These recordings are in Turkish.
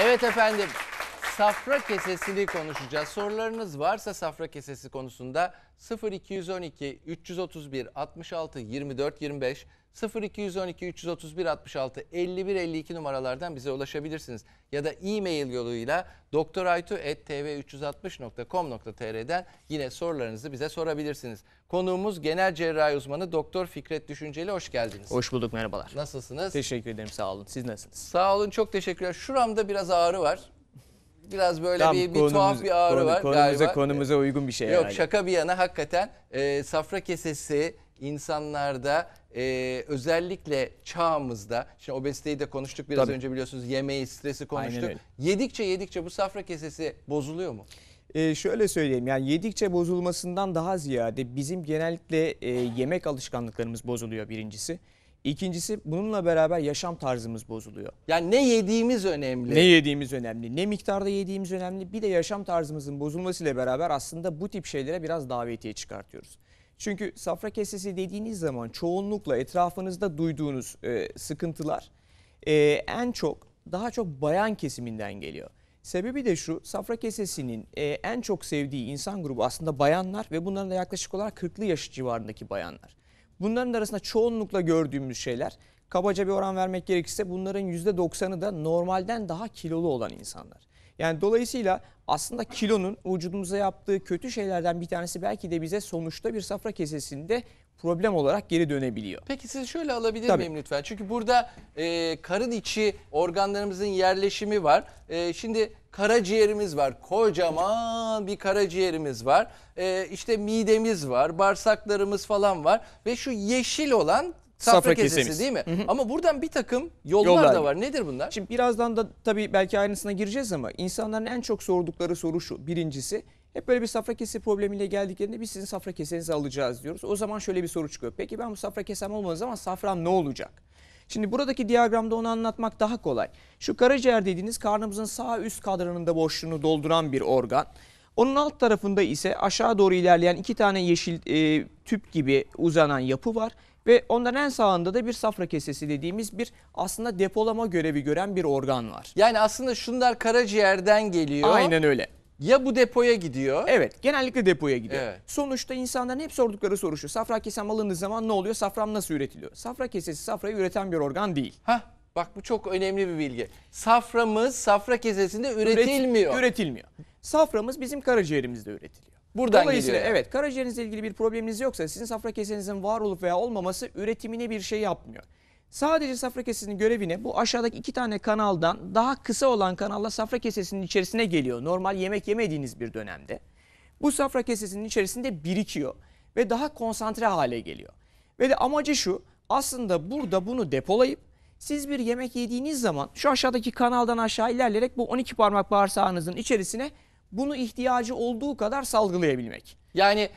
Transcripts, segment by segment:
Evet efendim. Safra kesesini konuşacağız. Sorularınız varsa safra kesesi konusunda 0212 331 66 24 25 0212 331 66 51 52 numaralardan bize ulaşabilirsiniz. Ya da e-mail yoluyla doktoraytu.tv360.com.tr'den yine sorularınızı bize sorabilirsiniz. Konuğumuz genel cerrahi uzmanı Doktor Fikret Düşünceli. Hoş geldiniz. Hoş bulduk merhabalar. Nasılsınız? Teşekkür ederim sağ olun. Siz nasılsınız? Sağ olun çok teşekkürler. Şuramda biraz ağrı var biraz böyle Tam bir, bir konumuz, tuhaf bir ağrı konu, var konumuza, galiba. Konumuza uygun bir şey Yok yani. şaka bir yana hakikaten e, safra kesesi, insanlarda e, özellikle çağımızda şimdi obeziteyi de konuştuk biraz Tabii. önce biliyorsunuz yemeği stresi konuştuk. Yedikçe yedikçe bu safra kesesi bozuluyor mu? Ee, şöyle söyleyeyim yani yedikçe bozulmasından daha ziyade bizim genellikle e, yemek alışkanlıklarımız bozuluyor birincisi. İkincisi bununla beraber yaşam tarzımız bozuluyor. Yani ne yediğimiz önemli. Ne yediğimiz önemli. Ne miktarda yediğimiz önemli. Bir de yaşam tarzımızın bozulmasıyla beraber aslında bu tip şeylere biraz davetiye çıkartıyoruz. Çünkü safra kesesi dediğiniz zaman çoğunlukla etrafınızda duyduğunuz e, sıkıntılar e, en çok daha çok bayan kesiminden geliyor. Sebebi de şu, safra kesesinin e, en çok sevdiği insan grubu aslında bayanlar ve bunların da yaklaşık olarak 40'lı yaş civarındaki bayanlar. Bunların arasında çoğunlukla gördüğümüz şeyler, kabaca bir oran vermek gerekirse bunların %90'ı da normalden daha kilolu olan insanlar. Yani dolayısıyla aslında kilonun vücudumuza yaptığı kötü şeylerden bir tanesi belki de bize sonuçta bir safra kesesinde problem olarak geri dönebiliyor. Peki sizi şöyle alabilir Tabii. miyim lütfen? Çünkü burada e, karın içi organlarımızın yerleşimi var. E, şimdi karaciğerimiz var. Kocaman bir karaciğerimiz var. E, işte midemiz var, bağırsaklarımız falan var. Ve şu yeşil olan Safra, safra kesesi, kesemiz. değil mi? Hı hı. Ama buradan bir takım yollar, yollar da var. Nedir bunlar? Şimdi birazdan da tabii belki ayrıntısına gireceğiz ama insanların en çok sordukları soru şu. Birincisi hep böyle bir safra kesi problemiyle geldiklerinde biz sizin safra kesenizi alacağız diyoruz. O zaman şöyle bir soru çıkıyor. Peki ben bu safra kesem olmadığı zaman safram ne olacak? Şimdi buradaki diyagramda onu anlatmak daha kolay. Şu karaciğer dediğiniz karnımızın sağ üst kadranında boşluğunu dolduran bir organ. Onun alt tarafında ise aşağı doğru ilerleyen iki tane yeşil e, tüp gibi uzanan yapı var. Ve ondan en sağında da bir safra kesesi dediğimiz bir aslında depolama görevi gören bir organ var. Yani aslında şunlar karaciğerden geliyor. Aynen öyle. Ya bu depoya gidiyor. Evet genellikle depoya gidiyor. Evet. Sonuçta insanların hep sordukları soru şu. Safra kesem alındığı zaman ne oluyor? Safram nasıl üretiliyor? Safra kesesi safrayı üreten bir organ değil. Hah bak bu çok önemli bir bilgi. Saframız safra kesesinde üretilmiyor. Üret, üretilmiyor. Saframız bizim karaciğerimizde üretiliyor. Buradan Dolayısıyla geliyor. evet karaciğerinizle ilgili bir probleminiz yoksa sizin safra kesenizin var olup veya olmaması üretimine bir şey yapmıyor. Sadece safra kesesinin görevine bu aşağıdaki iki tane kanaldan daha kısa olan kanalla safra kesesinin içerisine geliyor. Normal yemek yemediğiniz bir dönemde. Bu safra kesesinin içerisinde birikiyor ve daha konsantre hale geliyor. Ve de amacı şu aslında burada bunu depolayıp siz bir yemek yediğiniz zaman şu aşağıdaki kanaldan aşağı ilerleyerek bu 12 parmak bağırsağınızın içerisine bunu ihtiyacı olduğu kadar salgılayabilmek. Yani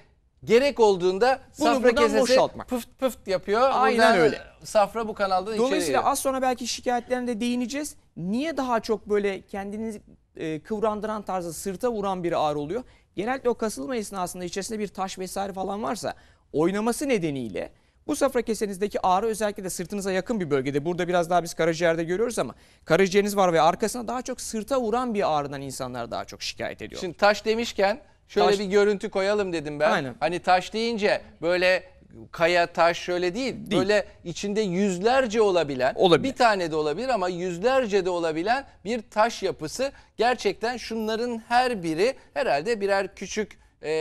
gerek olduğunda Bunu safra buradan kesesi boşaltmak. pıft pıft yapıyor. Aynen Buradan öyle. Safra bu kanaldan içeri Dolayısıyla giriyor. az sonra belki şikayetlerine de değineceğiz. Niye daha çok böyle kendini e, kıvrandıran tarzda sırta vuran bir ağrı oluyor? genelde o kasılma esnasında içerisinde bir taş vesaire falan varsa oynaması nedeniyle bu safra kesenizdeki ağrı özellikle de sırtınıza yakın bir bölgede. Burada biraz daha biz karaciğerde görüyoruz ama karaciğeriniz var ve arkasına daha çok sırta vuran bir ağrıdan insanlar daha çok şikayet ediyor. Şimdi taş demişken şöyle Taş- bir görüntü koyalım dedim ben. Aynen. Hani taş deyince böyle kaya taş şöyle değil, Değil. Böyle içinde yüzlerce olabilen Olabilir. bir tane de olabilir ama yüzlerce de olabilen bir taş yapısı. Gerçekten şunların her biri herhalde birer küçük e,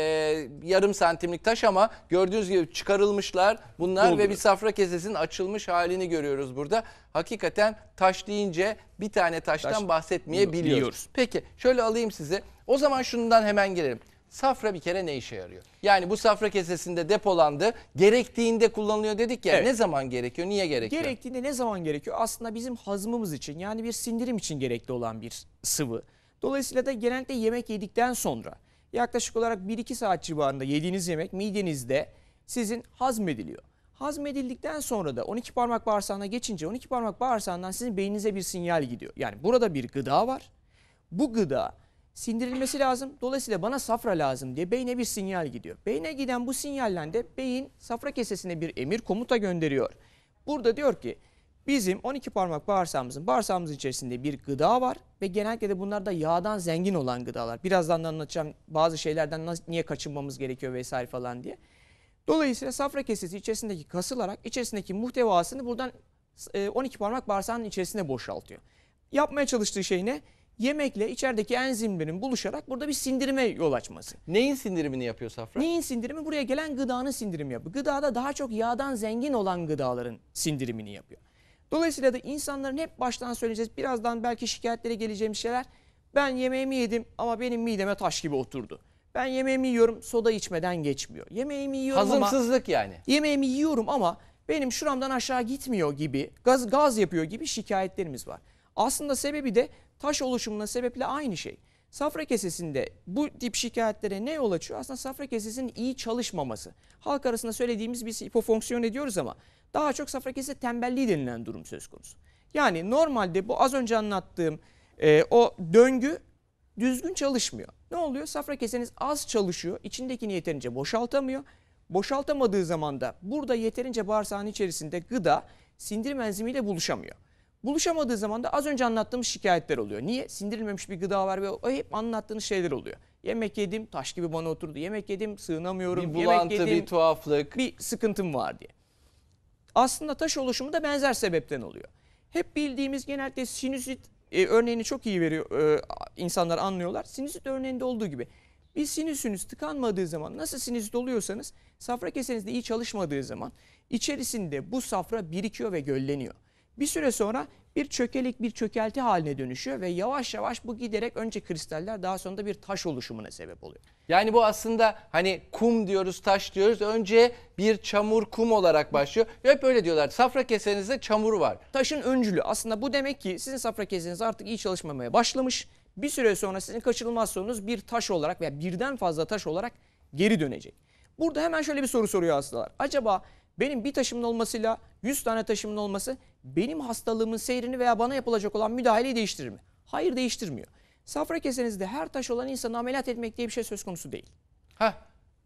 yarım santimlik taş ama gördüğünüz gibi çıkarılmışlar bunlar Oldu. ve bir safra kesesinin açılmış halini görüyoruz burada. Hakikaten taş deyince bir tane taştan Taş- bahsetmeyebiliyoruz. Biliyoruz. Peki şöyle alayım size. O zaman şundan hemen gelelim. Safra bir kere ne işe yarıyor? Yani bu safra kesesinde depolandı. Gerektiğinde kullanılıyor dedik ya. Evet. Ne zaman gerekiyor? Niye gerekiyor? Gerektiğinde ne zaman gerekiyor? Aslında bizim hazmımız için yani bir sindirim için gerekli olan bir sıvı. Dolayısıyla da genellikle yemek yedikten sonra Yaklaşık olarak 1-2 saat civarında yediğiniz yemek midenizde sizin hazmediliyor. Hazmedildikten sonra da 12 parmak bağırsağına geçince 12 parmak bağırsağından sizin beyninize bir sinyal gidiyor. Yani burada bir gıda var. Bu gıda sindirilmesi lazım. Dolayısıyla bana safra lazım diye beyne bir sinyal gidiyor. Beyne giden bu sinyallen de beyin safra kesesine bir emir komuta gönderiyor. Burada diyor ki Bizim 12 parmak bağırsağımızın bağırsağımız içerisinde bir gıda var ve genellikle de bunlar da yağdan zengin olan gıdalar. Birazdan da anlatacağım bazı şeylerden nasıl, niye kaçınmamız gerekiyor vesaire falan diye. Dolayısıyla safra kesesi içerisindeki kasılarak içerisindeki muhtevasını buradan 12 e, parmak bağırsağının içerisinde boşaltıyor. Yapmaya çalıştığı şey ne? Yemekle içerideki enzimlerin buluşarak burada bir sindirime yol açması. Neyin sindirimini yapıyor safra? Neyin sindirimi? Buraya gelen gıdanın sindirimi yapıyor. Gıdada daha çok yağdan zengin olan gıdaların sindirimini yapıyor. Dolayısıyla da insanların hep baştan söyleyeceğiz. Birazdan belki şikayetlere geleceğim şeyler. Ben yemeğimi yedim ama benim mideme taş gibi oturdu. Ben yemeğimi yiyorum soda içmeden geçmiyor. Yemeğimi yiyorum Hazımsızlık ama, yani. Yemeğimi yiyorum ama benim şuramdan aşağı gitmiyor gibi gaz, gaz yapıyor gibi şikayetlerimiz var. Aslında sebebi de taş oluşumuna sebeple aynı şey. Safra kesesinde bu tip şikayetlere ne yol açıyor? Aslında safra kesesinin iyi çalışmaması. Halk arasında söylediğimiz biz hipofonksiyon ediyoruz ama daha çok safra kesesi tembelliği denilen durum söz konusu. Yani normalde bu az önce anlattığım e, o döngü düzgün çalışmıyor. Ne oluyor? Safra keseniz az çalışıyor. İçindekini yeterince boşaltamıyor. Boşaltamadığı zaman da burada yeterince bağırsağın içerisinde gıda sindirim enzimiyle buluşamıyor. Buluşamadığı zaman da az önce anlattığım şikayetler oluyor. Niye? Sindirilmemiş bir gıda var ve o hep anlattığınız şeyler oluyor. Yemek yedim taş gibi bana oturdu. Yemek yedim sığınamıyorum. Bir bulantı, yemek yedim, bir tuhaflık. Bir sıkıntım var diye aslında taş oluşumu da benzer sebepten oluyor. Hep bildiğimiz genelde sinüzit e, örneğini çok iyi veriyor e, insanlar anlıyorlar. Sinüzit örneğinde olduğu gibi bir sinüsünüz tıkanmadığı zaman nasıl sinüzit oluyorsanız safra de iyi çalışmadığı zaman içerisinde bu safra birikiyor ve gölleniyor. Bir süre sonra bir çökelik bir çökelti haline dönüşüyor ve yavaş yavaş bu giderek önce kristaller daha sonra da bir taş oluşumuna sebep oluyor. Yani bu aslında hani kum diyoruz taş diyoruz önce bir çamur kum olarak başlıyor. Hep öyle diyorlar safra kesenizde çamur var. Taşın öncülü aslında bu demek ki sizin safra keseniz artık iyi çalışmamaya başlamış. Bir süre sonra sizin kaçınılmaz sorunuz bir taş olarak veya birden fazla taş olarak geri dönecek. Burada hemen şöyle bir soru soruyor hastalar. Acaba benim bir taşımın olmasıyla 100 tane taşımın olması benim hastalığımın seyrini veya bana yapılacak olan müdahaleyi değiştirir mi? Hayır değiştirmiyor. Safra kesenizde her taş olan insanı ameliyat etmek diye bir şey söz konusu değil. Ha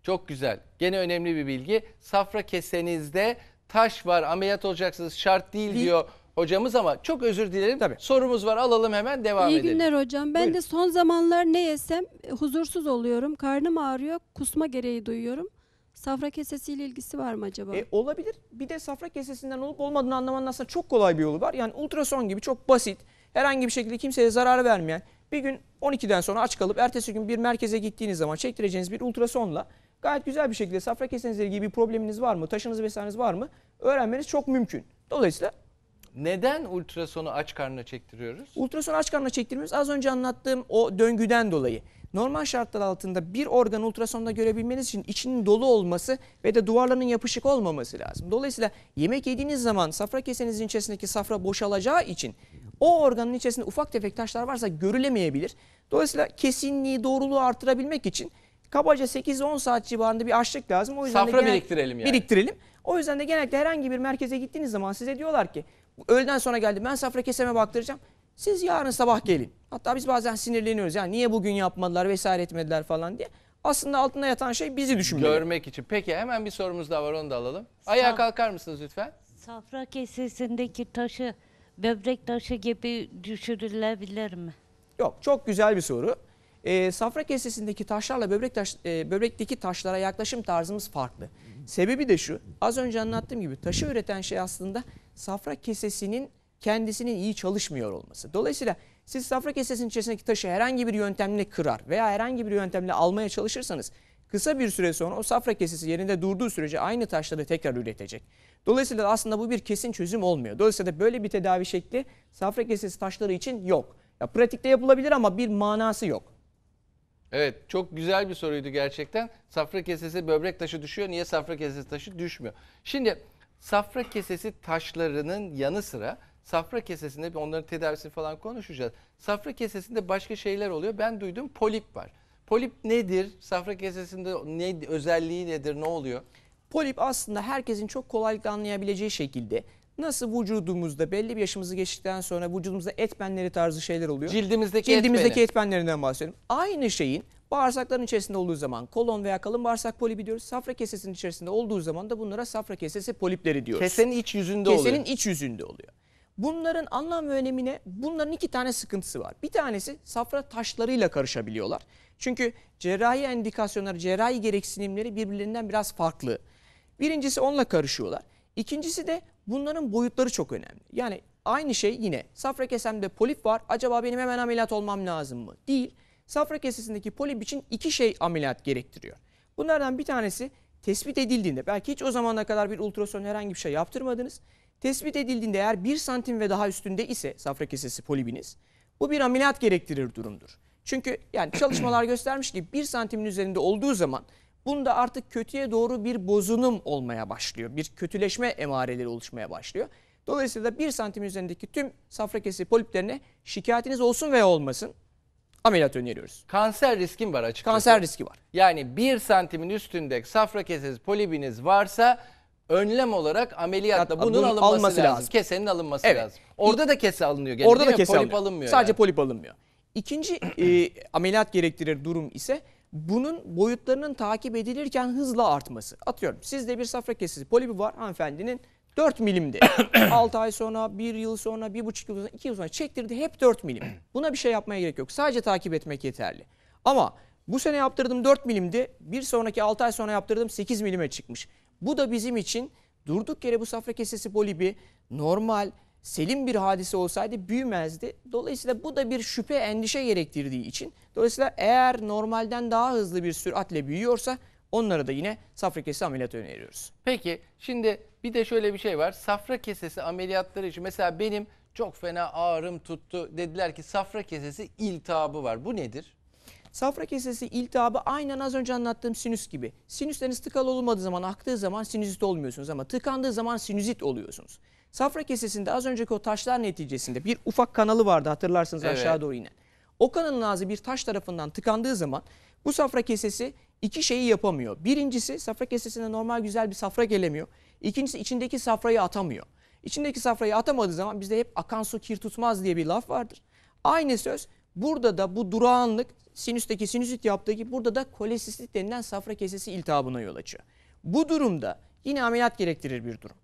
çok güzel. Gene önemli bir bilgi. Safra kesenizde taş var ameliyat olacaksınız şart değil, değil. diyor hocamız ama çok özür dilerim. Tabii. Sorumuz var alalım hemen devam İyi edelim. İyi günler hocam. Ben Buyurun. de son zamanlar ne yesem huzursuz oluyorum. Karnım ağrıyor. Kusma gereği duyuyorum. Safra kesesiyle ilgisi var mı acaba? E, olabilir. Bir de safra kesesinden olup olmadığını anlamanın aslında çok kolay bir yolu var. Yani ultrason gibi çok basit, herhangi bir şekilde kimseye zarar vermeyen, bir gün 12'den sonra aç kalıp ertesi gün bir merkeze gittiğiniz zaman çektireceğiniz bir ultrasonla gayet güzel bir şekilde safra kesenizle ilgili bir probleminiz var mı, taşınız vesaireniz var mı öğrenmeniz çok mümkün. Dolayısıyla neden ultrasonu aç karnına çektiriyoruz? Ultrasonu aç karnına çektirmiyoruz. Az önce anlattığım o döngüden dolayı. Normal şartlar altında bir organ ultrasonda görebilmeniz için içinin dolu olması ve de duvarlarının yapışık olmaması lazım. Dolayısıyla yemek yediğiniz zaman safra kesenizin içerisindeki safra boşalacağı için o organın içerisinde ufak tefek taşlar varsa görülemeyebilir. Dolayısıyla kesinliği, doğruluğu artırabilmek için kabaca 8-10 saat civarında bir açlık lazım. O yüzden safra de biriktirelim yani. Biriktirelim. O yüzden de genellikle herhangi bir merkeze gittiğiniz zaman size diyorlar ki öğleden sonra geldim ben safra keseme baktıracağım. Siz yarın sabah gelin. Hatta biz bazen sinirleniyoruz. Yani niye bugün yapmadılar vesaire etmediler falan diye. Aslında altında yatan şey bizi düşünmüyor. Görmek için. Peki hemen bir sorumuz daha var onu da alalım. Ayağa Sağ- kalkar mısınız lütfen? Safra kesesindeki taşı böbrek taşı gibi düşürülebilir mi? Yok çok güzel bir soru. Ee, safra kesesindeki taşlarla böbrek taş, e, böbrekteki taşlara yaklaşım tarzımız farklı. Sebebi de şu az önce anlattığım gibi taşı üreten şey aslında safra kesesinin kendisinin iyi çalışmıyor olması. Dolayısıyla siz safra kesesinin içerisindeki taşı herhangi bir yöntemle kırar veya herhangi bir yöntemle almaya çalışırsanız kısa bir süre sonra o safra kesesi yerinde durduğu sürece aynı taşları tekrar üretecek. Dolayısıyla aslında bu bir kesin çözüm olmuyor. Dolayısıyla böyle bir tedavi şekli safra kesesi taşları için yok. Ya pratikte yapılabilir ama bir manası yok. Evet çok güzel bir soruydu gerçekten. Safra kesesi böbrek taşı düşüyor. Niye safra kesesi taşı düşmüyor? Şimdi safra kesesi taşlarının yanı sıra Safra kesesinde onların tedavisini falan konuşacağız. Safra kesesinde başka şeyler oluyor. Ben duydum polip var. Polip nedir? Safra kesesinde ne özelliği nedir? Ne oluyor? Polip aslında herkesin çok kolaylıkla anlayabileceği şekilde nasıl vücudumuzda belli bir yaşımızı geçtikten sonra vücudumuzda etmenleri tarzı şeyler oluyor. Cildimizdeki, Cildimizdeki etmenlerinden bahsediyorum. Aynı şeyin bağırsakların içerisinde olduğu zaman kolon veya kalın bağırsak polipi diyoruz. Safra kesesinin içerisinde olduğu zaman da bunlara safra kesesi polipleri diyoruz. Kesenin iç yüzünde Kesenin oluyor. Kesenin iç yüzünde oluyor. Bunların anlam ve önemine bunların iki tane sıkıntısı var. Bir tanesi safra taşlarıyla karışabiliyorlar. Çünkü cerrahi endikasyonları, cerrahi gereksinimleri birbirlerinden biraz farklı. Birincisi onunla karışıyorlar. İkincisi de bunların boyutları çok önemli. Yani aynı şey yine safra kesemde polip var. Acaba benim hemen ameliyat olmam lazım mı? Değil. Safra kesesindeki polip için iki şey ameliyat gerektiriyor. Bunlardan bir tanesi tespit edildiğinde belki hiç o zamana kadar bir ultrason herhangi bir şey yaptırmadınız. Tespit edildiğinde eğer 1 santim ve daha üstünde ise safra kesesi polibiniz bu bir ameliyat gerektirir durumdur. Çünkü yani çalışmalar göstermiş ki 1 santimin üzerinde olduğu zaman bunda artık kötüye doğru bir bozunum olmaya başlıyor. Bir kötüleşme emareleri oluşmaya başlıyor. Dolayısıyla 1 santim üzerindeki tüm safra kesesi poliplerine şikayetiniz olsun veya olmasın ameliyat öneriyoruz. Kanser riskim var açıkçası. Kanser riski var. Yani 1 santimin üstünde safra kesesi polibiniz varsa önlem olarak ameliyatla bunun, bunun alınması alması lazım. lazım. Kesenin alınması Evet. lazım. Orada da kese alınıyor. Gene, Orada da kese Polip alınıyor. alınmıyor. Sadece yani. polip alınmıyor. İkinci e, ameliyat gerektirir durum ise bunun boyutlarının takip edilirken hızla artması. Atıyorum sizde bir safra kesesi polipi var hanımefendinin 4 milimdi. 6 ay sonra, 1 yıl sonra, 1,5 yıl sonra, 2 yıl sonra çektirdi hep 4 milim. Buna bir şey yapmaya gerek yok. Sadece takip etmek yeterli. Ama bu sene yaptırdım 4 milimdi. Bir sonraki 6 ay sonra yaptırdım 8 milime çıkmış. Bu da bizim için durduk yere bu safra kesesi polibi normal, selim bir hadise olsaydı büyümezdi. Dolayısıyla bu da bir şüphe, endişe gerektirdiği için. Dolayısıyla eğer normalden daha hızlı bir süratle büyüyorsa onlara da yine safra kesesi ameliyatı öneriyoruz. Peki şimdi bir de şöyle bir şey var. Safra kesesi ameliyatları için mesela benim çok fena ağrım tuttu. Dediler ki safra kesesi iltihabı var. Bu nedir? Safra kesesi iltihabı aynen az önce anlattığım sinüs gibi. Sinüsleriniz tıkalı olmadığı zaman, aktığı zaman sinüzit olmuyorsunuz ama tıkandığı zaman sinüzit oluyorsunuz. Safra kesesinde az önceki o taşlar neticesinde bir ufak kanalı vardı hatırlarsınız evet. aşağı doğru inen. O kanalın ağzı bir taş tarafından tıkandığı zaman bu safra kesesi iki şeyi yapamıyor. Birincisi safra kesesine normal güzel bir safra gelemiyor. İkincisi içindeki safrayı atamıyor. İçindeki safrayı atamadığı zaman bizde hep akan su kir tutmaz diye bir laf vardır. Aynı söz burada da bu durağanlık sinüsteki sinüzit yaptığı gibi burada da kolesistit denilen safra kesesi iltihabına yol açıyor. Bu durumda yine ameliyat gerektirir bir durum.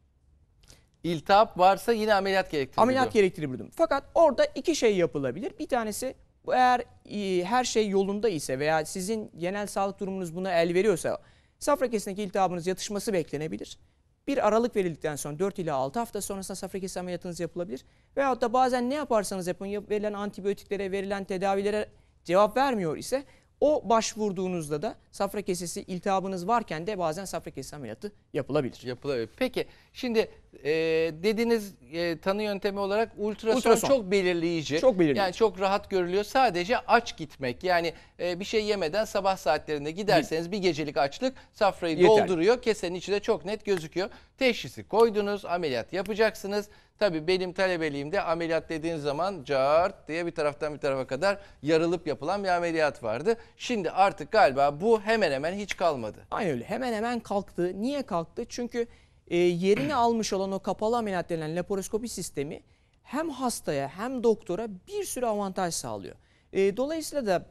İltihap varsa yine ameliyat gerektirir. Ameliyat durum. gerektirir bir durum. Fakat orada iki şey yapılabilir. Bir tanesi bu eğer e, her şey yolunda ise veya sizin genel sağlık durumunuz buna el veriyorsa safra kesindeki iltihabınız yatışması beklenebilir. Bir aralık verildikten sonra 4 ila 6 hafta sonrasında safra kesi ameliyatınız yapılabilir. Veyahut da bazen ne yaparsanız yapın verilen antibiyotiklere, verilen tedavilere cevap vermiyor ise o başvurduğunuzda da safra kesesi iltihabınız varken de bazen safra kesesi ameliyatı yapılabilir. Yapılabilir. Peki şimdi e, ee, dediğiniz e, tanı yöntemi olarak ultrason, ultrason çok belirleyici. Çok belirleyici. Yani çok rahat görülüyor. Sadece aç gitmek. Yani e, bir şey yemeden sabah saatlerinde giderseniz bir gecelik açlık safrayı Yeter. dolduruyor. Kesenin içi de çok net gözüküyor. Teşhisi koydunuz, ameliyat yapacaksınız. Tabii benim talebeliğimde ameliyat dediğiniz zaman cart diye bir taraftan bir tarafa kadar yarılıp yapılan bir ameliyat vardı. Şimdi artık galiba bu hemen hemen hiç kalmadı. Aynen öyle. Hemen hemen kalktı. Niye kalktı? Çünkü e, yerini almış olan o kapalı ameliyat denilen laparoskopi sistemi hem hastaya hem doktora bir sürü avantaj sağlıyor. E, dolayısıyla da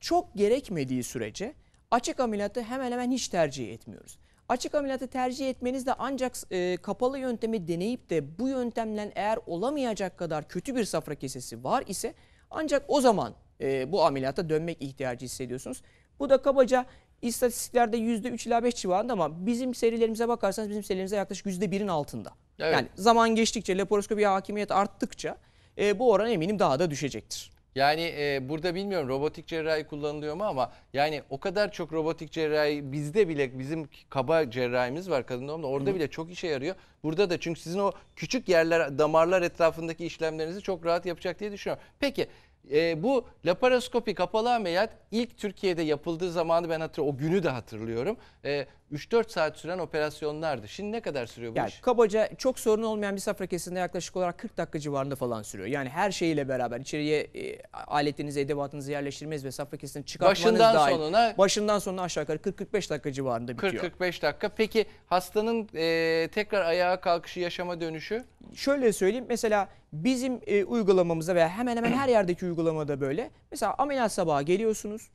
çok gerekmediği sürece açık ameliyatı hemen hemen hiç tercih etmiyoruz. Açık ameliyatı tercih etmeniz de ancak e, kapalı yöntemi deneyip de bu yöntemden eğer olamayacak kadar kötü bir safra kesesi var ise ancak o zaman e, bu ameliyata dönmek ihtiyacı hissediyorsunuz. Bu da kabaca İstatistiklerde yüzde üç ila 5 civarında ama bizim serilerimize bakarsanız bizim serilerimize yaklaşık yüzde birin altında. Evet. Yani zaman geçtikçe laparoskopi hakimiyet arttıkça e, bu oran eminim daha da düşecektir. Yani e, burada bilmiyorum robotik cerrahi kullanılıyor mu ama yani o kadar çok robotik cerrahi bizde bile bizim kaba cerrahimiz var kadın doğumda orada Hı. bile çok işe yarıyor. Burada da çünkü sizin o küçük yerler damarlar etrafındaki işlemlerinizi çok rahat yapacak diye düşünüyorum. Peki e, bu laparoskopi kapalı ameliyat ilk Türkiye'de yapıldığı zamanı ben hatırlıyorum. O günü de hatırlıyorum. E, ee, 3-4 saat süren operasyonlardı. Şimdi ne kadar sürüyor bu yani, iş? Kabaca çok sorun olmayan bir safra kesinde yaklaşık olarak 40 dakika civarında falan sürüyor. Yani her şeyle beraber içeriye e, aletinizi, edevatınızı yerleştirmeniz ve safra kesini çıkartmanız başından dahil. Sonuna, başından sonuna aşağı yukarı 40-45 dakika civarında bitiyor. 40-45 dakika. Peki hastanın e, tekrar ayağa kalkışı, yaşama dönüşü? şöyle söyleyeyim mesela bizim e, uygulamamızda veya hemen hemen her yerdeki uygulamada böyle. Mesela ameliyat sabaha geliyorsunuz.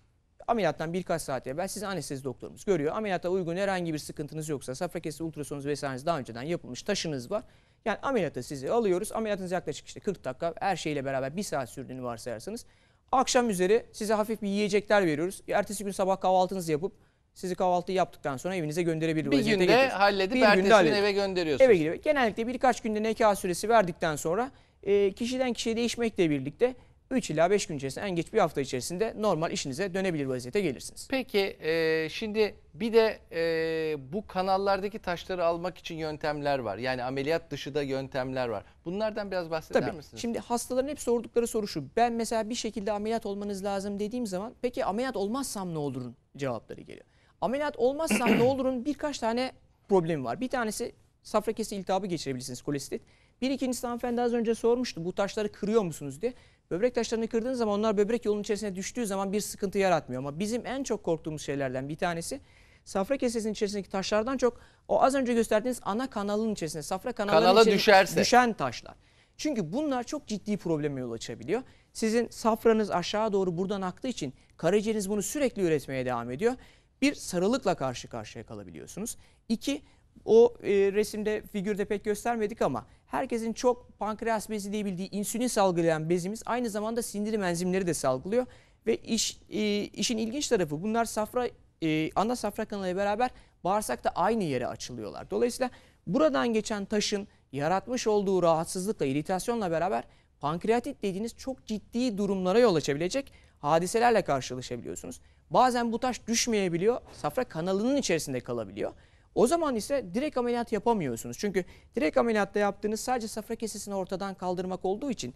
Ameliyattan birkaç saat evvel sizin anestezi doktorunuz görüyor. Ameliyata uygun herhangi bir sıkıntınız yoksa safra kesici ultrasonunuz vesaireniz daha önceden yapılmış taşınız var. Yani ameliyata sizi alıyoruz. Ameliyatınız yaklaşık işte 40 dakika her şeyle beraber bir saat sürdüğünü varsayarsanız. Akşam üzeri size hafif bir yiyecekler veriyoruz. Ertesi gün sabah kahvaltınızı yapıp sizi kahvaltı yaptıktan sonra evinize gönderebilir. Bir günde halledip bir ertesi günde halledip. eve gönderiyorsunuz. Eve gidiyor. Genellikle birkaç günde neka süresi verdikten sonra e, kişiden kişiye değişmekle birlikte 3 ila 5 gün içerisinde en geç bir hafta içerisinde normal işinize dönebilir vaziyete gelirsiniz. Peki e, şimdi bir de e, bu kanallardaki taşları almak için yöntemler var. Yani ameliyat dışı da yöntemler var. Bunlardan biraz bahseder Tabii. misiniz? Şimdi hastaların hep sordukları soru şu. Ben mesela bir şekilde ameliyat olmanız lazım dediğim zaman peki ameliyat olmazsam ne olurun? cevapları geliyor. Ameliyat olmazsan ne olurun birkaç tane problem var. Bir tanesi safra kesi iltihabı geçirebilirsiniz kolesterol. Bir ikincisi hanımefendi az önce sormuştu bu taşları kırıyor musunuz diye. Böbrek taşlarını kırdığınız zaman onlar böbrek yolunun içerisine düştüğü zaman bir sıkıntı yaratmıyor. Ama bizim en çok korktuğumuz şeylerden bir tanesi safra kesesinin içerisindeki taşlardan çok o az önce gösterdiğiniz ana kanalın içerisinde safra kanalının içerisinde düşen taşlar. Çünkü bunlar çok ciddi probleme yol açabiliyor. Sizin safranız aşağı doğru buradan aktığı için karaciğeriniz bunu sürekli üretmeye devam ediyor. Bir sarılıkla karşı karşıya kalabiliyorsunuz. İki o e, resimde figürde pek göstermedik ama herkesin çok pankreas bezi diye bildiği insülin salgılayan bezimiz aynı zamanda sindirim enzimleri de salgılıyor. Ve iş, e, işin ilginç tarafı bunlar safra e, ana safra kanalıyla beraber bağırsakta aynı yere açılıyorlar. Dolayısıyla buradan geçen taşın yaratmış olduğu rahatsızlıkla, iritasyonla beraber pankreatit dediğiniz çok ciddi durumlara yol açabilecek hadiselerle karşılaşabiliyorsunuz. Bazen bu taş düşmeyebiliyor. Safra kanalının içerisinde kalabiliyor. O zaman ise direkt ameliyat yapamıyorsunuz. Çünkü direkt ameliyatta yaptığınız sadece safra kesesini ortadan kaldırmak olduğu için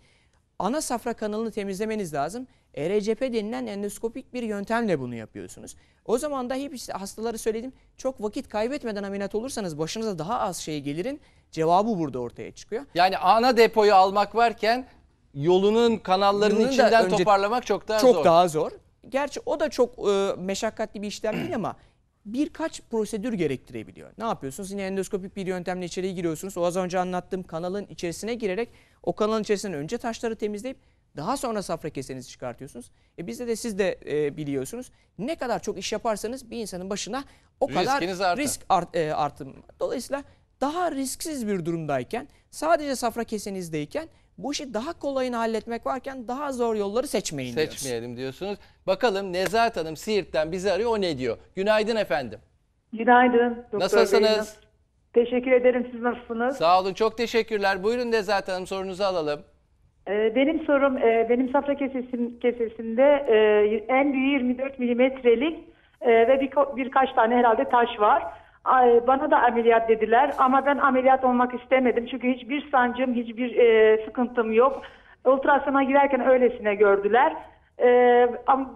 ana safra kanalını temizlemeniz lazım. ERCP denilen endoskopik bir yöntemle bunu yapıyorsunuz. O zaman da hep işte hastaları söyledim çok vakit kaybetmeden ameliyat olursanız başınıza daha az şey gelirin cevabı burada ortaya çıkıyor. Yani ana depoyu almak varken yolunun kanallarının Bunun içinden önce- toparlamak çok daha çok zor. daha zor gerçi o da çok e, meşakkatli bir işlem değil ama birkaç prosedür gerektirebiliyor. Ne yapıyorsunuz? Yine endoskopik bir yöntemle içeriye giriyorsunuz. O az önce anlattığım kanalın içerisine girerek o kanalın içerisinden önce taşları temizleyip daha sonra safra kesenizi çıkartıyorsunuz. E bizde de siz de e, biliyorsunuz. Ne kadar çok iş yaparsanız bir insanın başına o Riskiniz kadar artır. risk art, e, artım. Dolayısıyla daha risksiz bir durumdayken sadece safra kesenizdeyken bu işi daha kolayını halletmek varken daha zor yolları seçmeyin diyoruz. Seçmeyelim diyorsunuz. Bakalım Nezahat Hanım Siirt'ten bizi arıyor o ne diyor? Günaydın efendim. Günaydın. Doktor Nasılsınız? Bey, Teşekkür ederim. Siz nasılsınız? Sağ olun. Çok teşekkürler. Buyurun Nezahat Hanım sorunuzu alalım. Ee, benim sorum e, benim safra kesesim, kesesinde e, en büyüğü 24 milimetrelik e, ve bir, birkaç tane herhalde taş var. Ay, bana da ameliyat dediler ama ben ameliyat olmak istemedim. Çünkü hiçbir sancım, hiçbir e, sıkıntım yok. Ultrasona girerken öylesine gördüler. E,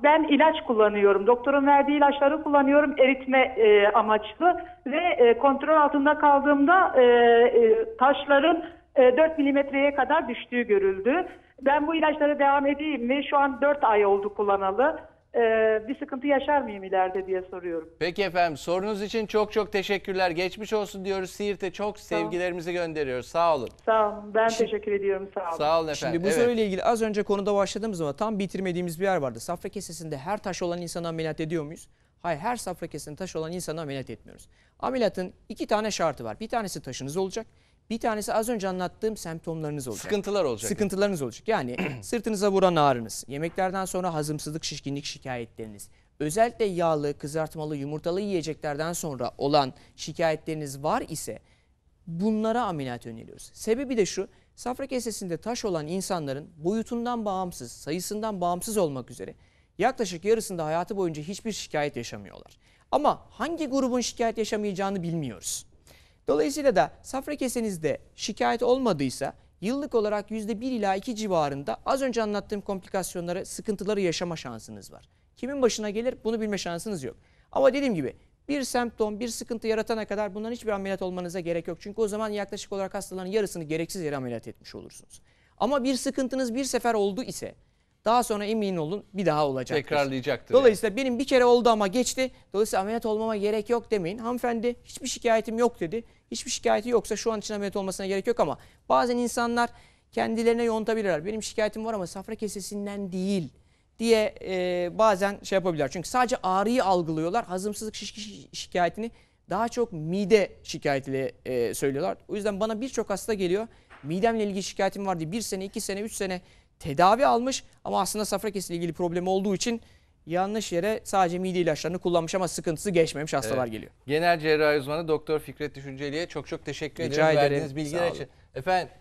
ben ilaç kullanıyorum. Doktorun verdiği ilaçları kullanıyorum eritme e, amaçlı. Ve e, kontrol altında kaldığımda e, e, taşların e, 4 milimetreye kadar düştüğü görüldü. Ben bu ilaçlara devam edeyim mi? Şu an 4 ay oldu kullanalı e, bir sıkıntı yaşar mıyım ileride diye soruyorum. Peki efendim sorunuz için çok çok teşekkürler. Geçmiş olsun diyoruz Siirt'e çok sevgilerimizi gönderiyoruz. Sağ olun. Sağ olun. Ben Şimdi- teşekkür ediyorum. Sağ olun. Sağ olun efendim. Şimdi bu evet. soruyla ilgili az önce konuda başladığımız zaman tam bitirmediğimiz bir yer vardı. Safra kesesinde her taş olan insana ameliyat ediyor muyuz? Hayır her safra kesesinde taş olan insana ameliyat etmiyoruz. Ameliyatın iki tane şartı var. Bir tanesi taşınız olacak. Bir tanesi az önce anlattığım semptomlarınız olacak. Sıkıntılar olacak. Sıkıntılarınız olacak. Yani sırtınıza vuran ağrınız, yemeklerden sonra hazımsızlık, şişkinlik şikayetleriniz, özellikle yağlı, kızartmalı, yumurtalı yiyeceklerden sonra olan şikayetleriniz var ise bunlara ameliyat öneriyoruz. Sebebi de şu, safra kesesinde taş olan insanların boyutundan bağımsız, sayısından bağımsız olmak üzere yaklaşık yarısında hayatı boyunca hiçbir şikayet yaşamıyorlar. Ama hangi grubun şikayet yaşamayacağını bilmiyoruz. Dolayısıyla da safra kesenizde şikayet olmadıysa yıllık olarak %1 ila 2 civarında az önce anlattığım komplikasyonları, sıkıntıları yaşama şansınız var. Kimin başına gelir bunu bilme şansınız yok. Ama dediğim gibi bir semptom, bir sıkıntı yaratana kadar bundan hiçbir ameliyat olmanıza gerek yok. Çünkü o zaman yaklaşık olarak hastaların yarısını gereksiz yere ameliyat etmiş olursunuz. Ama bir sıkıntınız bir sefer oldu ise daha sonra emin olun bir daha olacak. Tekrarlayacaktır. Dolayısıyla yani. benim bir kere oldu ama geçti. Dolayısıyla ameliyat olmama gerek yok demeyin. Hanımefendi hiçbir şikayetim yok dedi. Hiçbir şikayeti yoksa şu an için ameliyat olmasına gerek yok ama bazen insanlar kendilerine yontabilirler. Benim şikayetim var ama safra kesesinden değil diye e, bazen şey yapabilirler. Çünkü sadece ağrıyı algılıyorlar. Hazımsızlık şi şikayetini daha çok mide şikayetiyle e, söylüyorlar. O yüzden bana birçok hasta geliyor. Midemle ilgili şikayetim var diye bir sene, iki sene, üç sene tedavi almış ama aslında safra kesiliği ilgili problemi olduğu için yanlış yere sadece mide ilaçlarını kullanmış ama sıkıntısı geçmemiş hastalar evet. geliyor. Genel cerrahi uzmanı Doktor Fikret Düşünceli'ye çok çok teşekkür Rica ederim. verdiğiniz bilgiler için. Efendim